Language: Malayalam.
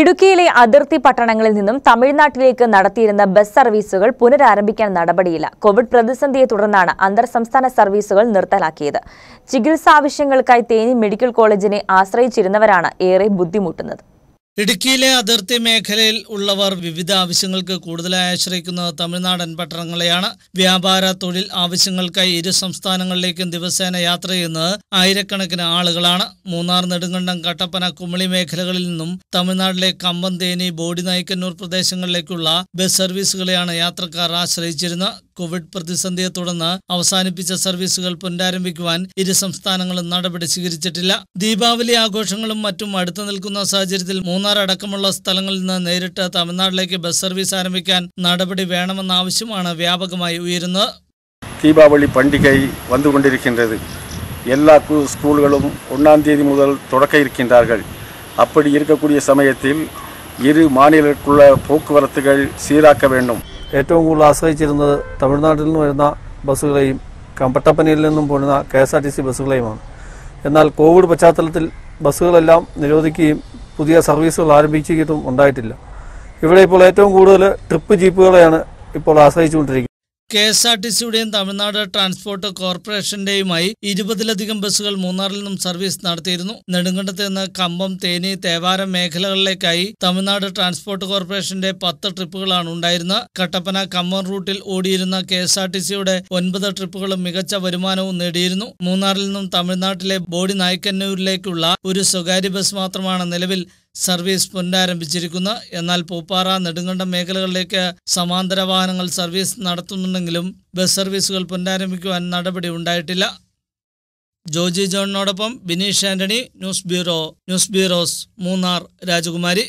ഇടുക്കിയിലെ അതിർത്തി പട്ടണങ്ങളിൽ നിന്നും തമിഴ്നാട്ടിലേക്ക് നടത്തിയിരുന്ന ബസ് സർവീസുകൾ പുനരാരംഭിക്കാൻ നടപടിയില്ല കോവിഡ് പ്രതിസന്ധിയെ തുടർന്നാണ് അന്തർ സംസ്ഥാന സർവീസുകൾ നിർത്തലാക്കിയത് ചികിത്സാ ആവശ്യങ്ങൾക്കായി തേനി മെഡിക്കൽ കോളേജിനെ ആശ്രയിച്ചിരുന്നവരാണ് ഏറെ ബുദ്ധിമുട്ടുന്നത് ഇടുക്കിയിലെ അതിർത്തി മേഖലയിൽ ഉള്ളവർ വിവിധ ആവശ്യങ്ങൾക്ക് കൂടുതലായി ആശ്രയിക്കുന്നത് തമിഴ്നാടൻ പട്ടണങ്ങളെയാണ് വ്യാപാര തൊഴിൽ ആവശ്യങ്ങൾക്കായി ഇരു സംസ്ഥാനങ്ങളിലേക്കും ദിവസേന യാത്ര ചെയ്യുന്നത് ആയിരക്കണക്കിന് ആളുകളാണ് മൂന്നാർ നെടുങ്കണ്ടം കട്ടപ്പന കുമളി മേഖലകളിൽ നിന്നും തമിഴ്നാട്ടിലെ കമ്പം തേനി ബോഡി നായ്ക്കന്നൂർ പ്രദേശങ്ങളിലേക്കുള്ള ബസ് സർവീസുകളെയാണ് യാത്രക്കാർ ആശ്രയിച്ചിരുന്നത് കോവിഡ് പ്രതിസന്ധിയെ തുടർന്ന് അവസാനിപ്പിച്ച സർവീസുകൾ പുനരാരംഭിക്കുവാൻ ഇരു സംസ്ഥാനങ്ങളും നടപടി സ്വീകരിച്ചിട്ടില്ല ദീപാവലി ആഘോഷങ്ങളും മറ്റും അടുത്തു നിൽക്കുന്ന സാഹചര്യത്തിൽ മൂന്നാർ അടക്കമുള്ള സ്ഥലങ്ങളിൽ നിന്ന് നേരിട്ട് തമിഴ്നാട്ടിലേക്ക് ബസ് സർവീസ് ആരംഭിക്കാൻ നടപടി വേണമെന്ന ആവശ്യമാണ് വ്യാപകമായി ഉയരുന്നത് ദീപാവലി പണ്ടികൈ വന്നുകൊണ്ടിരിക്കുന്നത് എല്ലാ സ്കൂളുകളും ഒന്നാം തീയതി മുതൽ തുടക്ക தொடக்க അപ്പടി அப்படி இருக்கக்கூடிய ഇരു இரு പോക്കുവരത്തുകൾ போக்குவரத்துகள் சீராக்க ഏറ്റവും കൂടുതൽ ആശ്രയിച്ചിരുന്നത് തമിഴ്നാട്ടിൽ നിന്ന് വരുന്ന ബസ്സുകളെയും കമ്പട്ടപ്പനയിൽ നിന്നും പോരുന്ന K S R T C ബസ്സുകളെയുമാണ് എന്നാൽ കോവിഡ് പശ്ചാത്തലത്തിൽ ബസ്സുകളെല്ലാം നിരോധിക്കുകയും പുതിയ സർവീസുകൾ ആരംഭിച്ചിട്ടും ഉണ്ടായിട്ടില്ല ഇവിടെ ഇപ്പോൾ ഏറ്റവും കൂടുതൽ ട്രിപ്പ് ജീപ്പുകളെയാണ് ഇപ്പോൾ ആശ്രയിച്ചുകൊണ്ടിരിക്കുന്നത് കെ എസ് ആർ ടി സിയുടെയും തമിഴ്നാട് ട്രാൻസ്പോർട്ട് കോർപ്പറേഷന്റെയുമായി ഇരുപതിലധികം ബസ്സുകൾ മൂന്നാറിൽ നിന്നും സർവീസ് നടത്തിയിരുന്നു നെടുങ്കണ്ടത്ത് നിന്ന് കമ്പം തേനി തേവാരം മേഖലകളിലേക്കായി തമിഴ്നാട് ട്രാൻസ്പോർട്ട് കോർപ്പറേഷന്റെ പത്ത് ട്രിപ്പുകളാണ് ഉണ്ടായിരുന്നത് കട്ടപ്പന കമ്പം റൂട്ടിൽ ഓടിയിരുന്ന കെ എസ് ആർ ടി സിയുടെ ഒൻപത് ട്രിപ്പുകളും മികച്ച വരുമാനവും നേടിയിരുന്നു മൂന്നാറിൽ നിന്നും തമിഴ്നാട്ടിലെ ബോഡി നായ്ക്കന്നൂരിലേക്കുള്ള ഒരു സ്വകാര്യ ബസ് മാത്രമാണ് നിലവിൽ സർവീസ് പുനരാരംഭിച്ചിരിക്കുന്നു എന്നാൽ പൂപ്പാറ നെടുങ്കണ്ടം മേഖലകളിലേക്ക് സമാന്തര വാഹനങ്ങൾ സർവീസ് നടത്തുന്നുണ്ടെങ്കിലും ബസ് സർവീസുകൾ പുനരാരംഭിക്കുവാൻ നടപടി ഉണ്ടായിട്ടില്ല ജോജി ജോണിനോടൊപ്പം Bineesh Antony news bureau news bureaus Munnar രാജകുമാരി